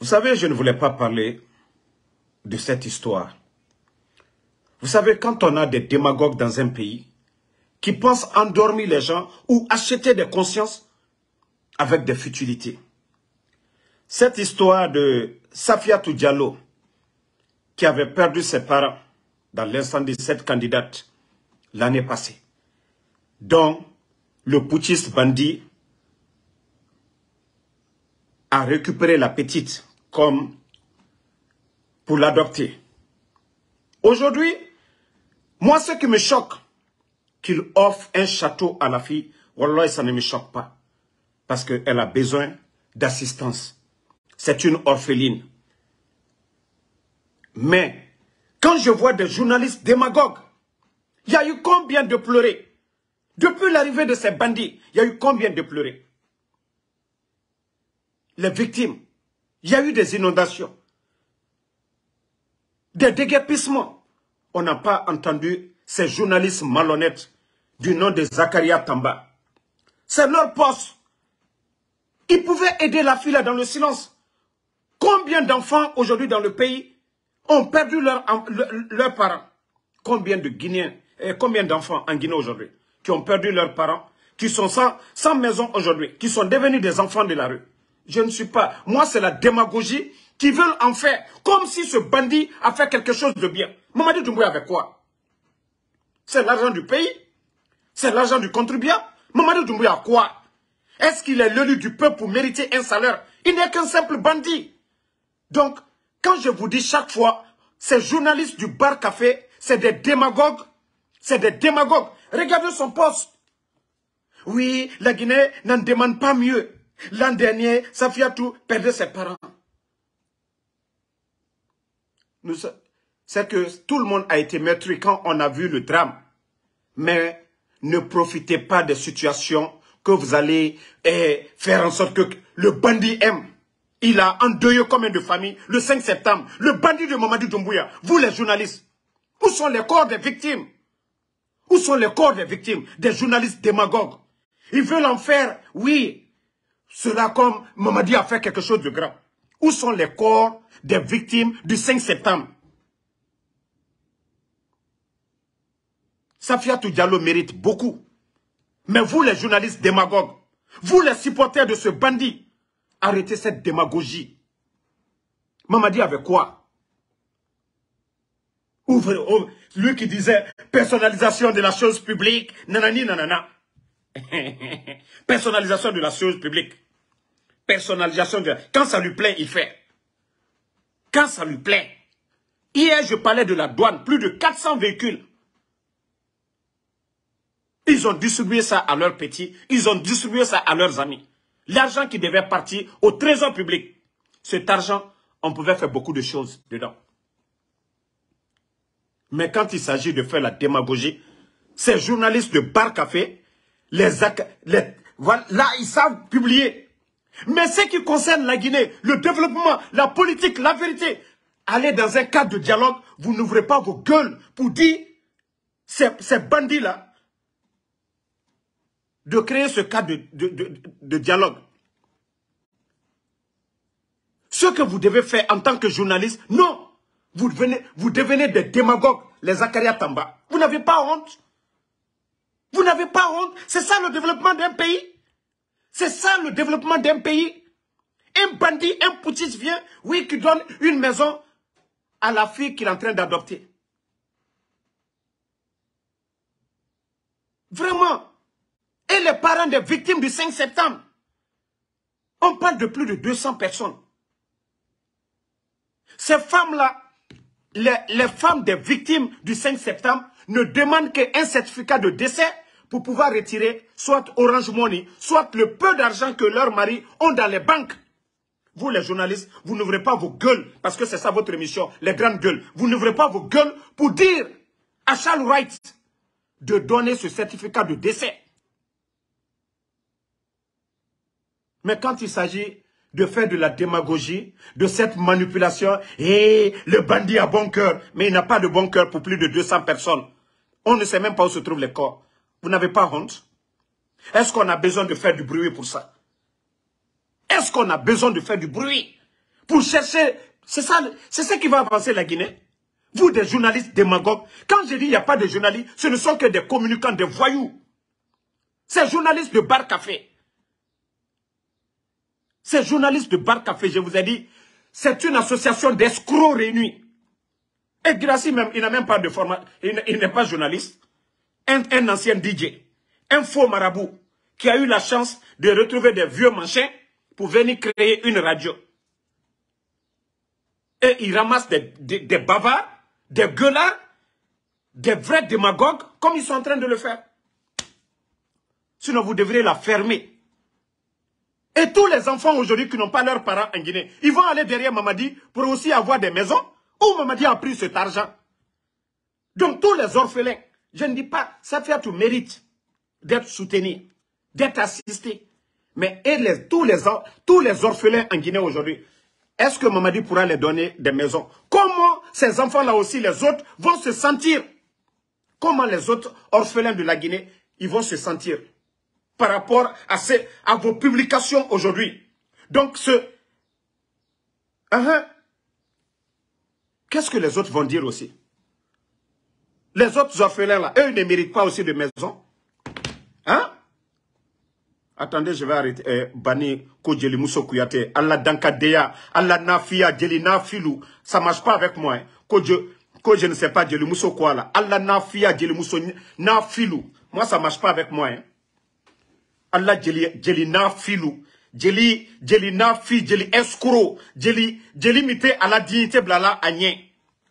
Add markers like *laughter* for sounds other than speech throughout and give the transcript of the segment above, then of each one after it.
Vous savez, je ne voulais pas parler de cette histoire. Vous savez, quand on a des démagogues dans un pays qui pensent endormir les gens ou acheter des consciences avec des futilités. Cette histoire de Safia Diallo, qui avait perdu ses parents dans l'incendie de cette candidate l'année passée, dont le poutiste bandit à récupérer la petite comme pour l'adopter. Aujourd'hui, moi, ce qui me choque, qu'il offre un château à la fille, Wallah, ça ne me choque pas. Parce qu'elle a besoin d'assistance. C'est une orpheline. Mais, quand je vois des journalistes démagogues, il y a eu combien de pleurer Depuis l'arrivée de ces bandits, il y a eu combien de pleurer les victimes. Il y a eu des inondations, des déguépissements. On n'a pas entendu ces journalistes malhonnêtes du nom de Zakaria Tamba. C'est leur poste. Ils pouvaient aider la fille dans le silence. Combien d'enfants aujourd'hui dans le pays ont perdu leurs parents Combien de Guinéens, et eh, combien d'enfants en Guinée aujourd'hui qui ont perdu leurs parents, qui sont sans maison aujourd'hui, qui sont devenus des enfants de la rue je ne suis pas. Moi, c'est la démagogie qui veulent en faire. Comme si ce bandit a fait quelque chose de bien. Mamadou Doumbouya avec quoi C'est l'argent du pays C'est l'argent du contribuable Mamadou Doumbouya a quoi Est-ce qu'il est l'élu du peuple pour mériter un salaire Il n'est qu'un simple bandit. Donc, quand je vous dis chaque fois, ces journalistes du bar café, c'est des démagogues. C'est des démagogues. Regardez son poste. Oui, la Guinée n'en demande pas mieux. L'an dernier, Safiatou perdait ses parents. C'est que tout le monde a été meurtri quand on a vu le drame. Mais ne profitez pas des situations que vous allez eh, faire en sorte que le bandit aime. Il a endeuillé combien de famille, le 5 septembre Le bandit de Mamadou Doumbouya, vous les journalistes, où sont les corps des victimes Où sont les corps des victimes Des journalistes démagogues. Ils veulent en faire, oui, cela comme Mamadi a fait quelque chose de grand. Où sont les corps des victimes du 5 septembre Safia Diallo mérite beaucoup. Mais vous, les journalistes démagogues, vous, les supporters de ce bandit, arrêtez cette démagogie. Mamadi avait quoi oh, lui qui disait personnalisation de la chose publique, nanani, nanana. *laughs* Personnalisation de la chose publique. Personnalisation de... Quand ça lui plaît, il fait. Quand ça lui plaît. Hier, je parlais de la douane. Plus de 400 véhicules. Ils ont distribué ça à leurs petits. Ils ont distribué ça à leurs amis. L'argent qui devait partir au trésor public. Cet argent, on pouvait faire beaucoup de choses dedans. Mais quand il s'agit de faire la démagogie, ces journalistes de bar café les, les là, ils savent publier. Mais ce qui concerne la Guinée, le développement, la politique, la vérité, allez dans un cadre de dialogue, vous n'ouvrez pas vos gueules pour dire ces, ces bandits-là de créer ce cadre de, dialogue. Ce que vous devez faire en tant que journaliste, non, vous devenez, vous devenez des démagogues, les Zakaria Tamba. Vous n'avez pas honte vous n'avez pas honte C'est ça le développement d'un pays C'est ça le développement d'un pays Un bandit, un poutiste vient, oui, qui donne une maison à la fille qu'il est en train d'adopter. Vraiment. Et les parents des victimes du 5 septembre. On parle de plus de 200 personnes. Ces femmes-là, les, les femmes des victimes du 5 septembre, ne demandent qu'un certificat de décès pour pouvoir retirer soit Orange Money, soit le peu d'argent que leurs maris ont dans les banques. Vous les journalistes, vous n'ouvrez pas vos gueules, parce que c'est ça votre mission, les grandes gueules. Vous n'ouvrez pas vos gueules pour dire à Charles Wright de donner ce certificat de décès. Mais quand il s'agit de faire de la démagogie, de cette manipulation. Et eh, le bandit a bon cœur, mais il n'a pas de bon cœur pour plus de 200 personnes. On ne sait même pas où se trouvent les corps. Vous n'avez pas honte Est-ce qu'on a besoin de faire du bruit pour ça Est-ce qu'on a besoin de faire du bruit pour chercher C'est ça, c'est ça qui va avancer la Guinée. Vous, des journalistes démagogues, quand je dis qu'il n'y a pas de journalistes, ce ne sont que des communicants, des voyous. Ces journalistes de bar café. Ces journalistes de bar café, je vous ai dit, c'est une association d'escrocs réunis. Et Gracie même, il n'a même pas de format, il n'est pas journaliste. Un, ancien DJ, un faux marabout, qui a eu la chance de retrouver des vieux manchins pour venir créer une radio. Et il ramasse des, des, des bavards, des gueulards, des vrais démagogues, comme ils sont en train de le faire. Sinon, vous devrez la fermer. Et tous les enfants aujourd'hui qui n'ont pas leurs parents en Guinée, ils vont aller derrière Mamadi pour aussi avoir des maisons où Mamadi a pris cet argent Donc tous les orphelins, je ne dis pas, ça fait tout mérite d'être soutenu, d'être assisté. Mais les, tous, les, tous les orphelins en Guinée aujourd'hui, est-ce que Mamadi pourra les donner des maisons Comment ces enfants-là aussi, les autres, vont se sentir Comment les autres orphelins de la Guinée, ils vont se sentir par rapport à, ces, à vos publications aujourd'hui Donc ce... Uh-huh, Qu'est-ce que les autres vont dire aussi Les autres orphelins là, eux, ne méritent pas aussi de maison. Hein Attendez, je vais arrêter. Eh, Bani, Kodjeli, Mousso Kouyate, Allah Dankadea. Allah Nafia, Djeli Nafilou. Ça marche pas avec moi. Hein. que je ne sais pas, Djeli quoi là. Allah nafia Djeli Moussou, Nafilou. Moi, ça marche pas avec moi. Hein. Allah, Djeli Nafilou. Djeli Dieu n'a fi, escro, escroc. jeli limité à la dignité, blala, à rien.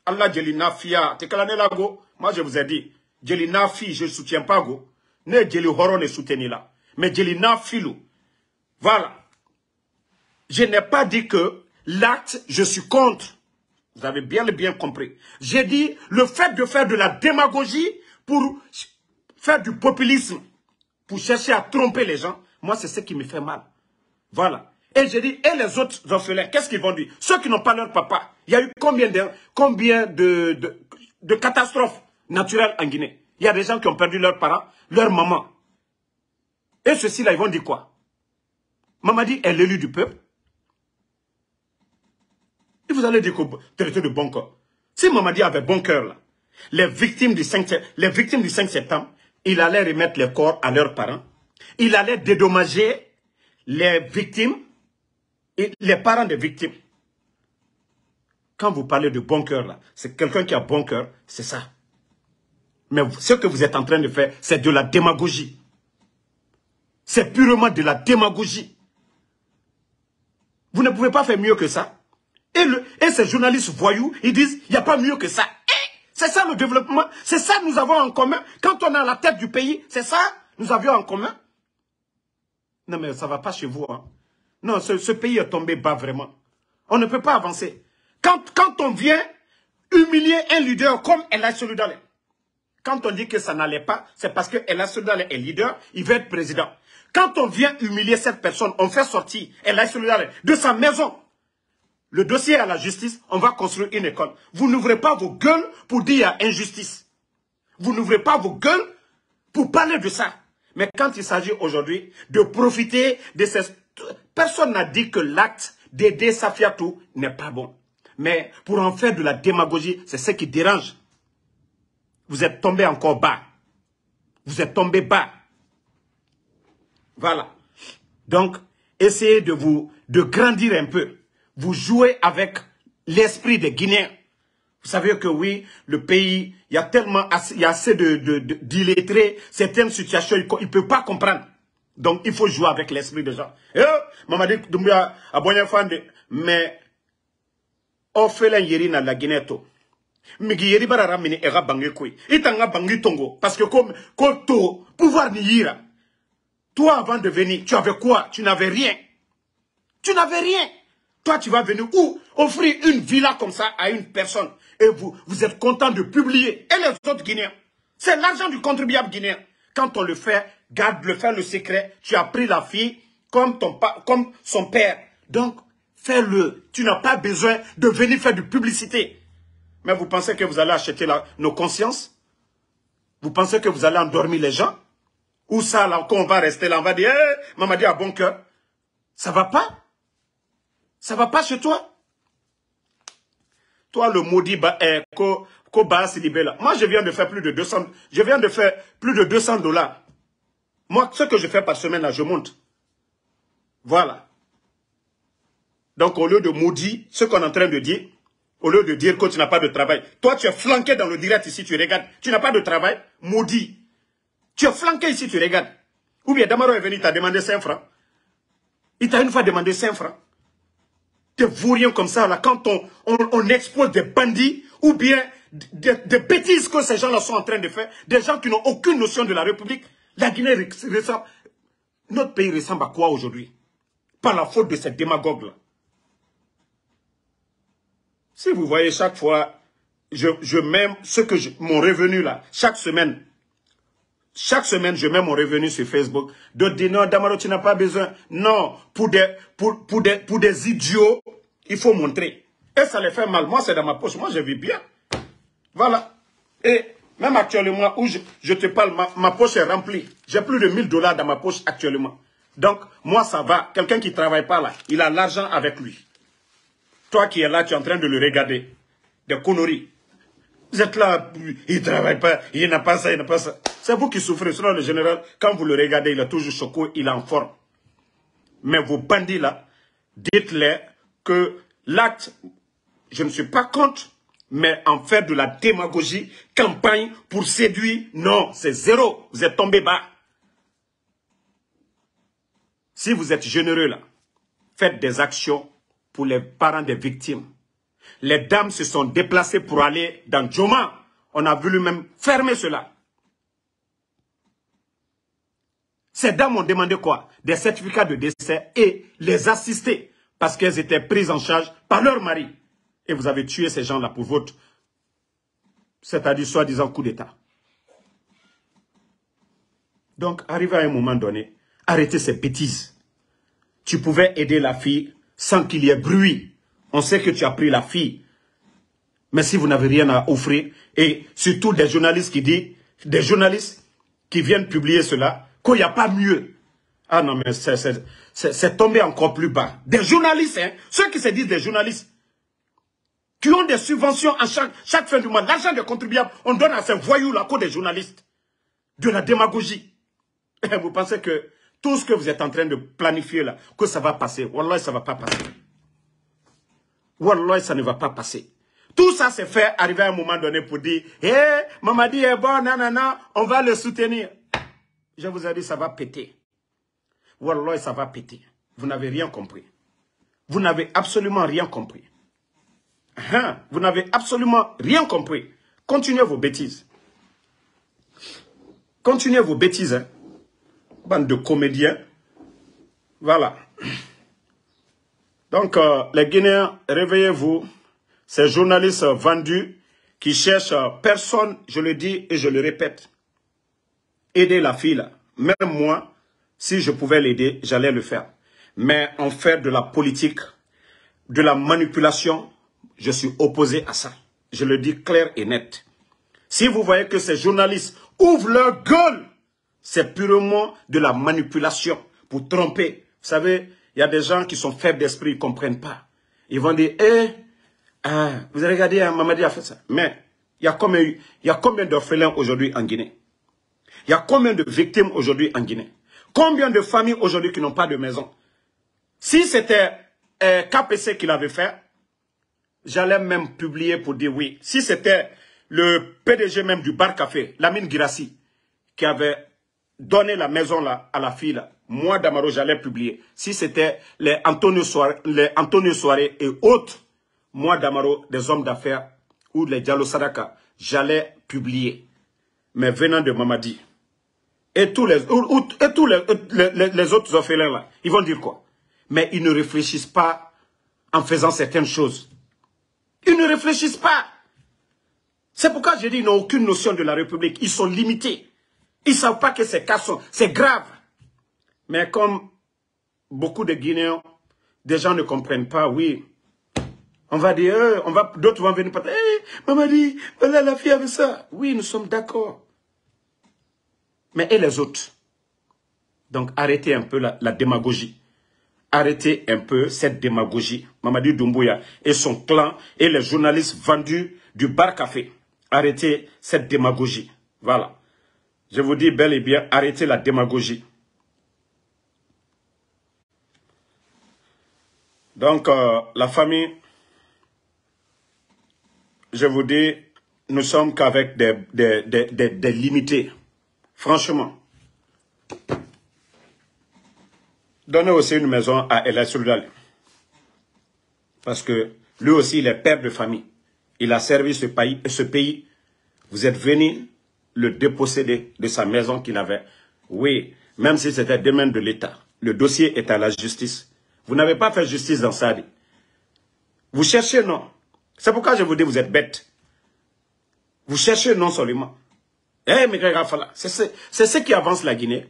Allah Jelinafia, t'es go. Moi, je vous ai dit, Jelinafi, je soutiens pas go. Ne là. Mais Voilà. Je n'ai pas dit que l'acte, je suis contre. Vous avez bien bien compris. J'ai dit, le fait de faire de la démagogie pour faire du populisme, pour chercher à tromper les gens, moi, c'est ce qui me fait mal. Voilà. Et j'ai dit, et les autres orphelins, qu'est-ce qu'ils vont dire Ceux qui n'ont pas leur papa, il y a eu combien de, combien de, catastrophes naturelles en Guinée Il y a des gens qui ont perdu leurs parents, leurs mamans. Et ceux-ci-là, ils vont dire quoi Mamadi est l'élu du peuple. Et vous allez dire que traité de bon cœur. Si Mamadi avait bon cœur, là, les victimes, du 5, les victimes du 5 septembre, il allait remettre les corps à leurs parents. Il allait dédommager les victimes les parents des victimes quand vous parlez de bon cœur, là, c'est quelqu'un qui a bon cœur, c'est ça. Mais ce que vous êtes en train de faire, c'est de la démagogie. C'est purement de la démagogie. Vous ne pouvez pas faire mieux que ça. Et, le, et ces journalistes voyous, ils disent, il n'y a pas mieux que ça. Eh, c'est ça le développement. C'est ça que nous avons en commun. Quand on est à la tête du pays, c'est ça que nous avions en commun. Non mais ça ne va pas chez vous. Hein. Non, ce, ce pays est tombé bas vraiment. On ne peut pas avancer. Quand, on vient humilier un leader comme El Soudalem, quand on dit que ça n'allait pas, c'est parce que El est leader, il veut être président. Quand on vient humilier cette personne, on fait sortir El Soudalem de sa maison. Le dossier à la justice, on va construire une école. Vous n'ouvrez pas vos gueules pour dire injustice. Vous n'ouvrez pas vos gueules pour parler de ça. Mais quand il s'agit aujourd'hui de profiter de ces... Personne n'a dit que l'acte d'aider Safiatou n'est pas bon. Mais pour en faire de la démagogie, c'est ce qui dérange. Vous êtes tombé encore bas. Vous êtes tombé bas. Voilà. Donc, essayez de vous, de grandir un peu. Vous jouez avec l'esprit des Guinéens. Vous savez que oui, le pays, il y a tellement, il y a assez d'illettrés, de, de, certaines situations, il ne peut pas comprendre. Donc, il faut jouer avec l'esprit des gens. Et, oh mais ofela yeri na lagineto migi yeri bara mini ɛga bange itanga tongo parce que comme tout, pouvoir ni toi avant de venir tu avais quoi tu n'avais rien tu n'avais rien toi tu vas venir où offrir une villa comme ça à une personne et vous vous êtes content de publier et les autres guinéens c'est l'argent du contribuable guinéen quand on le fait garde le faire le secret tu as pris la fille comme ton comme son père donc Fais-le. Tu n'as pas besoin de venir faire de publicité. Mais vous pensez que vous allez acheter nos consciences Vous pensez que vous allez endormir les gens Ou ça, là, quand on va rester là, on va dire eh, maman, dit à bon cœur ». Ça va pas Ça va pas chez toi Toi, le maudit bah, eh, bah, là. Moi, je viens de faire plus de 200... Je viens de faire plus de 200 dollars. Moi, ce que je fais par semaine, là, je monte. Voilà. Donc au lieu de maudit, ce qu'on est en train de dire, au lieu de dire que tu n'as pas de travail, toi tu es flanqué dans le direct ici, tu regardes, tu n'as pas de travail, maudit. Tu es flanqué ici, tu regardes. Ou bien Damaro est venu, il t'a demandé 5 francs. Il t'a une fois demandé 5 francs. Des rien comme ça, là, quand on, expose des bandits, ou bien des, des bêtises que ces gens-là sont en train de faire, des gens qui n'ont aucune notion de la République, la Guinée ressemble... Notre pays ressemble à quoi aujourd'hui Par la faute de ces démagogue là si vous voyez chaque fois, je, je mets ce que mon revenu là, chaque semaine, chaque semaine, je mets mon revenu sur Facebook. de disent, non, Damaro, tu n'as pas besoin. Non, pour des, pour, des, pour des idiots, il faut montrer. Et ça les fait mal. Moi, c'est dans ma poche. Moi, je vis bien. Voilà. Et même actuellement, où je, te parle, ma, ma, poche est remplie. J'ai plus de 1000 dollars dans ma poche actuellement. Donc, moi, ça va. Quelqu'un qui ne travaille pas là, il a l'argent avec lui. Toi qui es là, tu es en train de le regarder. Des conneries. Vous êtes là, il ne travaille pas, il n'a pas ça, il n'a pas ça. C'est vous qui souffrez. Selon le général, quand vous le regardez, il a toujours choqué, il est en forme. Mais vos bandits là, dites-les que l'acte, je ne suis pas contre, mais en fait de la démagogie, campagne pour séduire, non, c'est zéro. Vous êtes tombé bas. Si vous êtes généreux là, faites des actions pour les parents des victimes. Les dames se sont déplacées pour aller dans Djoma. On a voulu même fermer cela. Ces dames ont demandé quoi Des certificats de décès et les assister parce qu'elles étaient prises en charge par leur mari. Et vous avez tué ces gens-là pour votre, c'est-à-dire soi-disant coup d'État. Donc, arrivé à un moment donné, arrêtez ces bêtises. Tu pouvais aider la fille sans qu'il y ait bruit. On sait que tu as pris la fille. Mais si vous n'avez rien à offrir, et surtout des journalistes qui disent, des journalistes qui viennent publier cela, qu'il n'y a pas mieux. Ah non, mais c'est tombé encore plus bas. Des journalistes, hein. ceux qui se disent des journalistes, qui ont des subventions à chaque, chaque fin du mois. L'argent des contribuables, on donne à ces voyous la cour des journalistes. De la démagogie. *laughs* Vous pensez que tout ce que vous êtes en train de planifier là, que ça va passer. Wallah, ça ne va pas passer. Wallah, ça ne va pas passer. Tout ça s'est fait arriver à un moment donné pour dire Hé, eh, maman dit, bon, nanana, on va le soutenir. Je vous ai dit, ça va péter. Wallah, ça va péter. Vous n'avez rien compris. Vous n'avez absolument rien compris. Hein? Vous n'avez absolument rien compris. Continuez vos bêtises. Continuez vos bêtises. Hein bande de comédiens. Voilà. Donc, euh, les Guinéens, réveillez-vous. Ces journalistes vendus qui cherchent personne, je le dis et je le répète. Aidez la fille. Même moi, si je pouvais l'aider, j'allais le faire. Mais en faire de la politique, de la manipulation, je suis opposé à ça. Je le dis clair et net. Si vous voyez que ces journalistes ouvrent leur gueule c'est purement de la manipulation pour tromper. Vous savez, il y a des gens qui sont faibles d'esprit, ils ne comprennent pas. Ils vont dire, eh, vous avez regardé, hein, Mamadi a fait ça. Mais il y a combien, combien d'orphelins aujourd'hui en Guinée Il y a combien de victimes aujourd'hui en Guinée Combien de familles aujourd'hui qui n'ont pas de maison Si c'était euh, KPC qui l'avait fait, j'allais même publier pour dire oui. Si c'était le PDG même du bar café, Lamine Girassi, qui avait donner la maison là, à la fille Moi, Damaro, j'allais publier. Si c'était les Antonio Soare, les et autres, moi, Damaro, des hommes d'affaires ou les Diallo Sadaka, j'allais publier. Mais venant de Mamadi et tous les, et les, autres orphelins ils vont dire quoi Mais ils ne réfléchissent pas en faisant certaines choses. Ils ne réfléchissent pas. C'est pourquoi j'ai dit, qu'ils n'ont aucune notion de la République. Ils sont limités. Ils ne savent pas que c'est cassant. c'est grave. Mais comme beaucoup de Guinéens, des gens ne comprennent pas, oui. On va dire, euh, on va, d'autres vont venir parler, eh, dit, voilà la fille avec ça. Oui, nous sommes d'accord. Mais et les autres Donc arrêtez un peu la, la démagogie. Arrêtez un peu cette démagogie. Mamadi Doumbouya et son clan et les journalistes vendus du bar café. Arrêtez cette démagogie. Voilà. Je vous dis bel et bien, arrêtez la démagogie. Donc, euh, la famille, je vous dis, nous sommes qu'avec des, limités. Franchement. Donnez aussi une maison à El Soudal. Parce que lui aussi, il est père de famille. Il a servi ce pays. Ce pays. Vous êtes venus le déposséder de sa maison qu'il avait. Oui, même si c'était domaine de l'État. Le dossier est à la justice. Vous n'avez pas fait justice dans ça. Vous cherchez non. C'est pourquoi je vous dis vous êtes bêtes. Vous cherchez non seulement. Eh, Rafala, c'est ce qui avance la Guinée.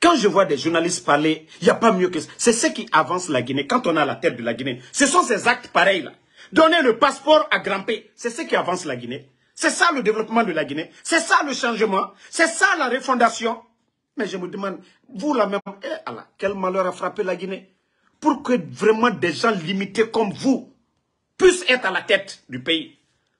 Quand je vois des journalistes parler, il n'y a pas mieux que ça. C'est ce qui avance la Guinée, quand on a la tête de la Guinée. Ce sont ces actes pareils-là. Donner le passeport à Grampé, c'est ce qui avance la Guinée. C'est ça le développement de la Guinée. C'est ça le changement. C'est ça la refondation. Mais je me demande, vous la même, eh, quel malheur a frappé la Guinée Pour que vraiment des gens limités comme vous puissent être à la tête du pays.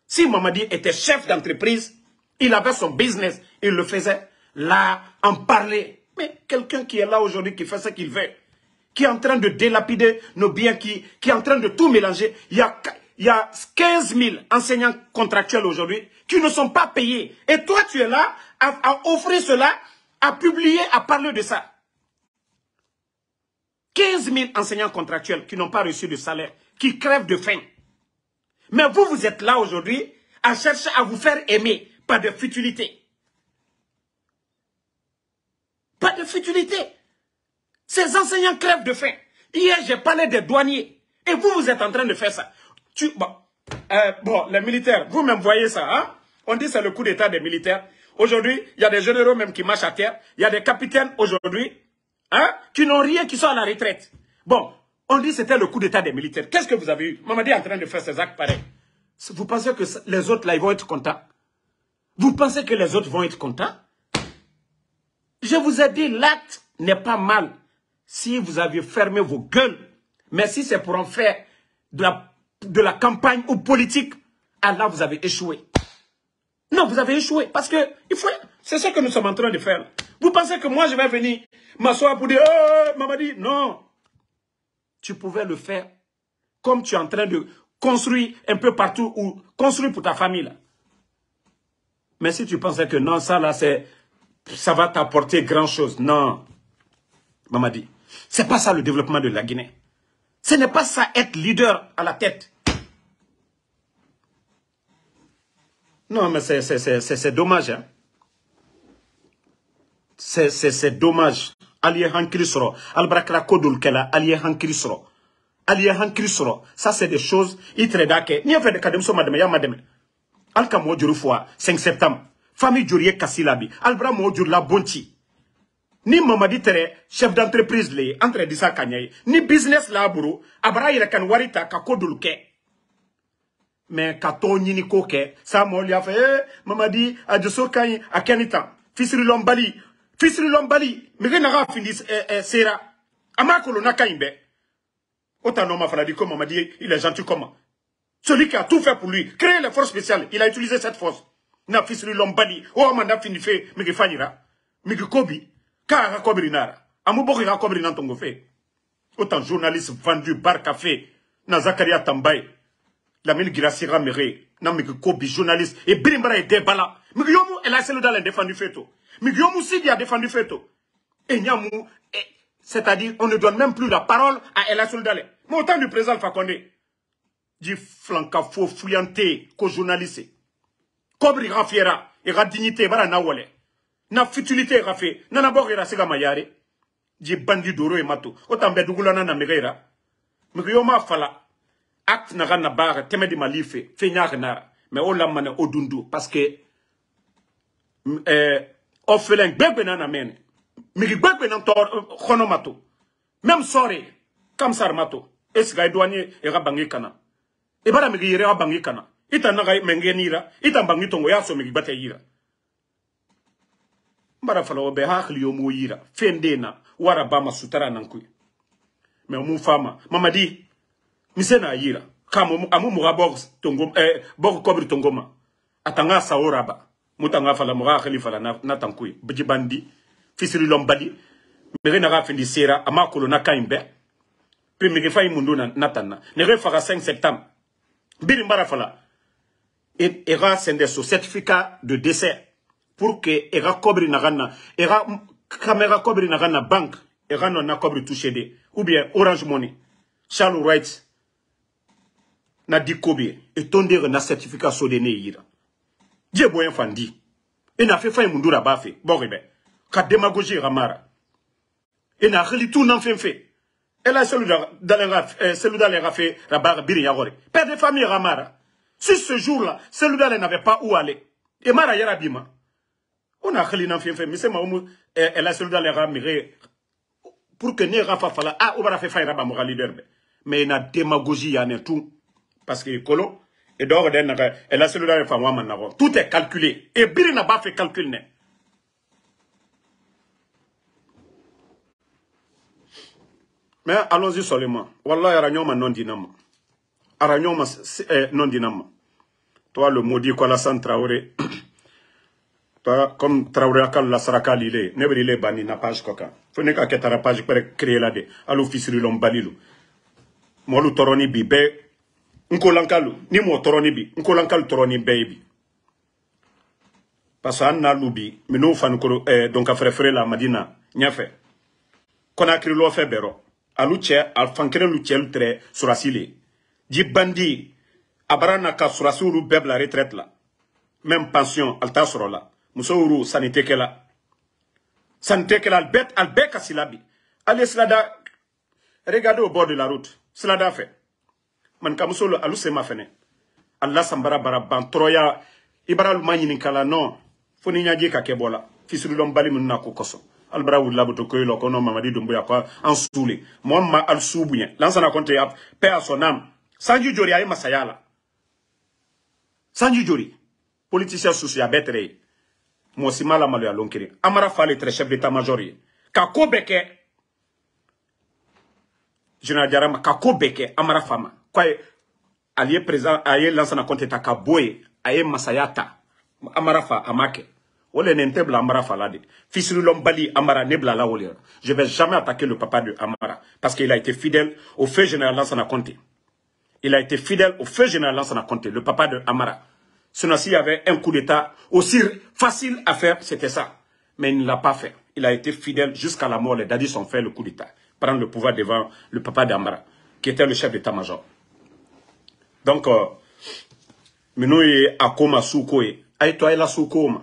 Si Mamadi était chef d'entreprise, il avait son business, il le faisait. Là, en parler. Mais quelqu'un qui est là aujourd'hui, qui fait ce qu'il veut, qui est en train de délapider nos biens, qui, qui est en train de tout mélanger, il y a il y a 15 000 enseignants contractuels aujourd'hui qui ne sont pas payés. Et toi, tu es là à, offrir cela, à publier, à parler de ça. 15 000 enseignants contractuels qui n'ont pas reçu de salaire, qui crèvent de faim. Mais vous, vous êtes là aujourd'hui à chercher à vous faire aimer par de futilité. Pas de futilité. Ces enseignants crèvent de faim. Hier, j'ai parlé des douaniers. Et vous, vous êtes en train de faire ça. Euh, bon, les militaires, vous-même voyez ça, hein On dit c'est le coup d'état des militaires. Aujourd'hui, il y a des généraux même qui marchent à terre. Il y a des capitaines aujourd'hui, hein, qui n'ont rien, qui sont à la retraite. Bon, on dit c'était le coup d'état des militaires. Qu'est-ce que vous avez eu Maman dit en train de faire ses actes pareils. Vous pensez que les autres là, ils vont être contents Vous pensez que les autres vont être contents Je vous ai dit, l'acte n'est pas mal si vous aviez fermé vos gueules. Mais si c'est pour en faire de la de la campagne ou politique, alors ah, vous avez échoué. Non, vous avez échoué. Parce que C'est ce que nous sommes en train de faire. Vous pensez que moi, je vais venir m'asseoir pour dire Oh, Mamadi Non. Tu pouvais le faire comme tu es en train de construire un peu partout ou construire pour ta famille. Mais si tu pensais que non, ça là, c'est. Ça va t'apporter grand chose. Non. Mamadi. C'est pas ça le développement de la Guinée. Ce n'est pas ça être leader à la tête. Non, mais c'est dommage. Hein? C'est dommage. Allié Hankrisro, Albrakra Kodul Kela, Allié Hankrisro. Allié Hankrisro, ça c'est des choses. Il Ni en fait de Kademso, madame, ya madame. Alka Mojuru 5 septembre. Famille Djurie Kassilabi, Albra la Bonti ni mamadi Tere, chef d'entreprise entre entre ni business l'a bolo a bara kakoduluke. kani ka kodulke sa mamadi a joso Kay, a lombali Lombali, eh, eh, sera Amakolo m'a kaimbe autant mamadi il est gentil comme celui qui a tout fait pour lui créer les forces spéciales il a utilisé cette force na lombali o oh, ma na fini fe mi kobi. Car à Kobrinara, Amoubori à Kobrinan Tongofe, autant journaliste vendu bar café, na Zakaria Tambay, la mine Girasira Mere, na kobi journaliste, et Brimbara et Debala, Migyomu elle a Seloudal a défendu Feto, Migyomu Sidi a défendu Feto, et Nyamou, eh, c'est-à-dire on ne donne même plus la parole à El d'aller. Mais autant du président Fakonde, dit Flancafo fouillanté, co-journaliste, Kobri Rafiera, et dignité voilà Nawale na futilité rafé nana boge siga mayare je bandi doro e mato o tambe dugula na megeira fala acte na temedimalife ba temedi malife fe na me o lamane o dundu parce que euh ofelen bebe na na mene mege na to khono même sorry comme sar mato es ga douanier e ga kana e bara kana ga mengenira ita bangi tongo mbara fala o yira fendena wara bama sutara nanku me mufama fama mamadi misena yira kamu amu tongo eh boko kobri tongoma atanga saoraba mutanga fala muga fala na, na tanku bandi fisiri lombadi mbere na rafindi sera amakolo na kaimbe pe fay mundu na natana ne refara 5 septembre biri mbara fala et era sende so certificat de décès pour que il recouvre bank non touché ou bien orange money charles wright na dit kobe ton dire na certificat so de ne Il na fait mundura ba eh ben, ka démagogie ramara il na reli tout n'en fait, et là celui euh, Il a la barre père de famille ramara si ce jour là celui là n'avait pas où aller et mara yarabima. On a hakilina fɛn fɛn mise maa euh, mu ɛlaseli da la ka mire euh, pour que ne ka fa fala ah o bara fɛ fa yɛrɛ ba mɔgɔ leader bɛ mais a démagogie yanni tout parce que kolo et dɔgɔ de euh, elle a da la fa wa ma nagɔ tout est calculé et biri na pas fait calcul mais allons-y seulement wallahi araɲɔ ma nɔn dina ah, ma araɲɔ ma eh, nɔn dina ma toi le maudit quoi la centraure. comme traoré ka la saraka lile ne bri le bani na page koka fo ne ka ke tara page pere créer la de alo fisiri lon balilu molu toroni bi be nko lankalu ni mo toroni bi nko lankalu toroni be bi parce an na lubi minu fan ko eh, donc afre fere la madina nyafe kona kri lo fe bero alu che al fankere lu che lu tre surasile ji bandi abarana ka surasulu bebla retraite la même pension alta sorola muso sanite sanitekela sanitekela albet Albeka Silabi. sila Slada. ale regardez au bord de la route slada fait man ka solo alu sema allah sambara sanbara bara bantroya. non. i Kakebola. luma ɲininkala nɔ fo ka la fisirilɔnbali albara mamadi donboya ko an su al mɔgɔ ma ali su bonya lansana a sanji jori a masayala. jori politicien Moussima si m'a lamaloya amara fa le chef d'état major Kako Beke. général Diarama. Kako amara fama. Quoi, allié présent président comté. lansana ta kaboy. bɔ masayata. amara fa amake. amara fa la de Je amara ne la je vais jamais attaquer le papa de amara parce qu'il a été fidèle au feu général na comté. il a été fidèle au feu général na comté. le papa de amara Sinon, y avait un coup d'État aussi facile à faire, c'était ça. Mais il ne l'a pas fait. Il a été fidèle jusqu'à la mort. Les dadis ont fait le coup d'État. Prendre le pouvoir devant le papa d'Amara, qui était le chef d'état-major. Donc, euh, nous Akoma Soukoe. Aïtoa la *laughs* Soukoma.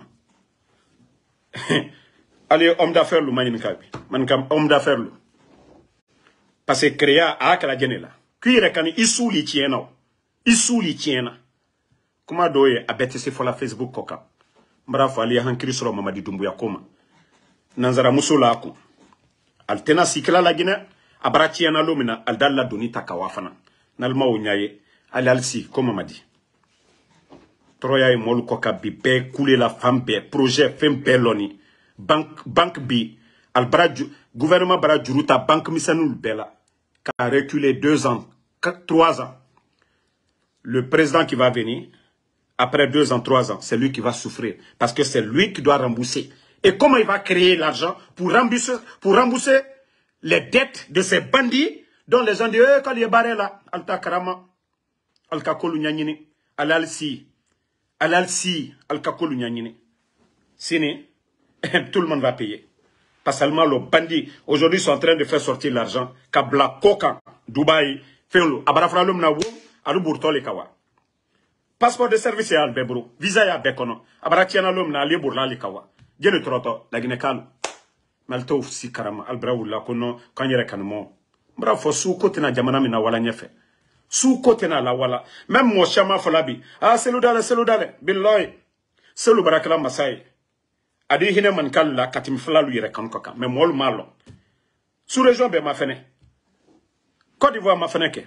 Allez, homme d'affaires, le Maninkabi. homme d'affaires, Parce que Créa a ah, la Genela. Qui est il soule, il il kuma doye ye facebook Koka kan ali han hankiri mamadi nanzara ko ma nanzaramuso la kun abrachi tɛna sikɛla laginɛ a bara tiyana lo min na ali troya ko mamadi troya bi kule la femme bɛɛ projet fem bɛɛ bank bank bi albraju gouvernement braju Ruta bank misanul bela ka reculer deux ans quatre trois ans le président qui va venir après deux ans, trois ans, c'est lui qui va souffrir. Parce que c'est lui qui doit rembourser. Et comment il va créer l'argent pour rembourser, pour rembourser les dettes de ces bandits dont les gens disent eh, quand il est barré là, Alta Karama, Alka si Nyanini, Alalsi, Alalsi, Al Kolu Nyanini. Sinon, *laughs* tout le monde va payer. Pas seulement les bandits. Aujourd'hui, ils sont en train de faire sortir l'argent. Kabla Koka, Dubaï, Féolo, Abrafra Aruburto Passeport de service et albebro, visa y'a bɛɛ kɔnɔ a n'a na lon mina ale borila ale kan wa la si karama la kono kanyere k'an yɛrɛ kanumɔ jamana mina na wala nyefe su na la lawala même moshama folabi. ah c'est c'est selu dalɛ selu dalɛ bilayi adi hine a la katim tɛmi kan m'a ma ma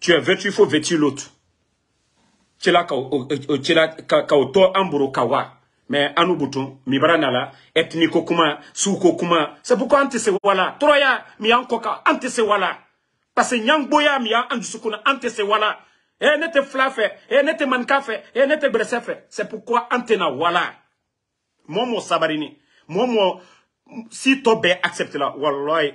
Tu es vêtu, il faut vêtir l'autre. Cela là, amburo kawa. Mais anu bouton, mi tu es kuma, souko kuma. C'est pourquoi ante se wala. Troya, mi ankoka, ante se wala. Parce que nyangboya, mi andusukuna, ante se wala. ne eh, nete flafe, et eh, nete mankafe, et eh, nete bresefe. C'est pourquoi antena wala. Momo sabarini. Momo, si tobe accepte la, wallahi,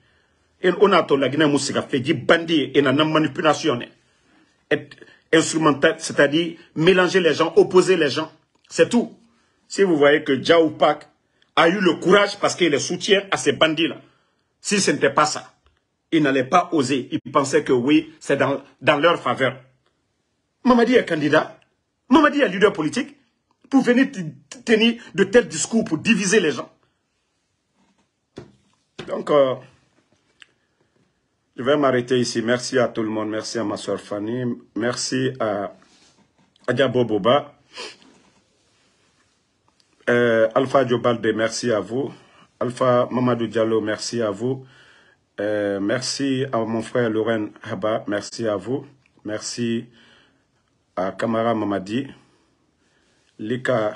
en la Guinée fait dit bandits et na manipulation instrumental c'est-à-dire mélanger les gens opposer les gens c'est tout si vous voyez que Jao Pak a eu le courage parce qu'il est soutient à ces bandits là si ce n'était pas ça il n'allait pas oser il pensait que oui c'est dans, leur faveur Mamadi est candidat Mamadi est leader politique pour venir tenir de tels discours pour diviser les gens donc euh, je vais m'arrêter ici. Merci à tout le monde. Merci à ma soeur Fanny. Merci à Adjabo Boba. Euh, Alpha Djobalde, merci à vous. Alpha Mamadou Diallo, merci à vous. Euh, merci à mon frère Lorraine Haba, merci à vous. Merci à Kamara Mamadi. Lika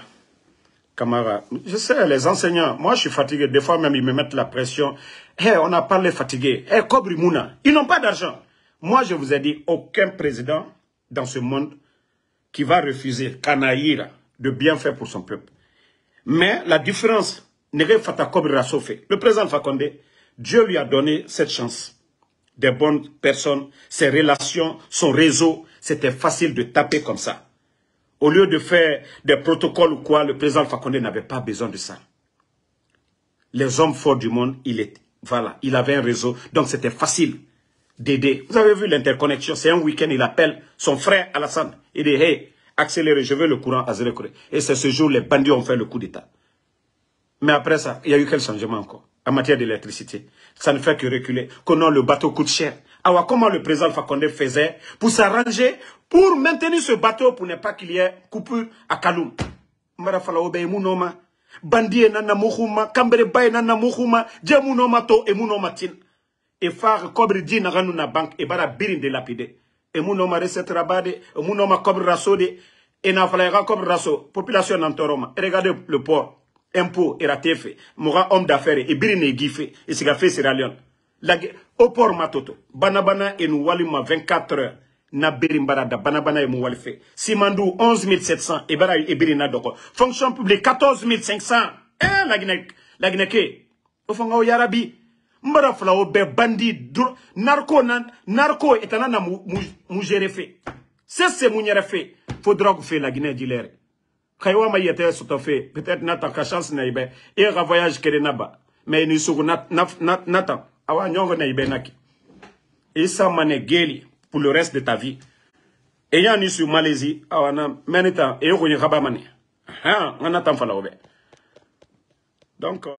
Kamara. Je sais, les enseignants, moi je suis fatigué. Des fois même, ils me mettent la pression. Hé, on a parlé fatigué. Kobri Mouna, ils n'ont pas d'argent. Moi, je vous ai dit, aucun président dans ce monde qui va refuser Kanaïra de bien faire pour son peuple. Mais la différence, le président Fakonde, Dieu lui a donné cette chance. Des bonnes personnes, ses relations, son réseau, c'était facile de taper comme ça. Au lieu de faire des protocoles ou quoi, le président Fakonde n'avait pas besoin de ça. Les hommes forts du monde, il est, voilà, il avait un réseau, donc c'était facile d'aider. Vous avez vu l'interconnexion, c'est un week-end, il appelle son frère Alassane. Il dit, hey, accélérez, je veux le courant à Et c'est ce jour, les bandits ont fait le coup d'État. Mais après ça, il y a eu quel changement encore en matière d'électricité Ça ne fait que reculer. non, le bateau coûte cher Alors comment le président Fakonde faisait pour s'arranger, pour maintenir ce bateau, pour ne pas qu'il y ait coupure à Kaloum Bandi e nana muhuma kambere bay e nana muhuma jamuno mato e muno matin e far kobre di na na bank e bara de lapide e muno ma recette rabade e kobre rasode e na fala kobre raso population nantoroma e regardez le port impôt et ratefe mora homme d'affaires et birine gife e siga fe sierra lion. la au port matoto banabana et nous walima 24 heures na beri mbara da bana bana ye mu simandu 11700 e bara e beri na fonction publique 14500 eh laginɛ la ke o fanga o yarabi Mbara bara fila o narco bandi narco et narko e tana na mu gere fɛ sese mu yɛrɛ fɛ fo drogue fɛ laginɛ jilɛrɛ kaywa ma yɛtɛ sɔtɔ peut-être na ta chance na ibe. e ga voyage kɛrɛ na ba mais ni sogo na ta. awa ɲɔgɔn na ibe bɛ na isa mane geli pour le reste de ta vie e y'a ni sur malaisie ah, na mɛni tan e ye ko ye kabamani an na tan donc euh,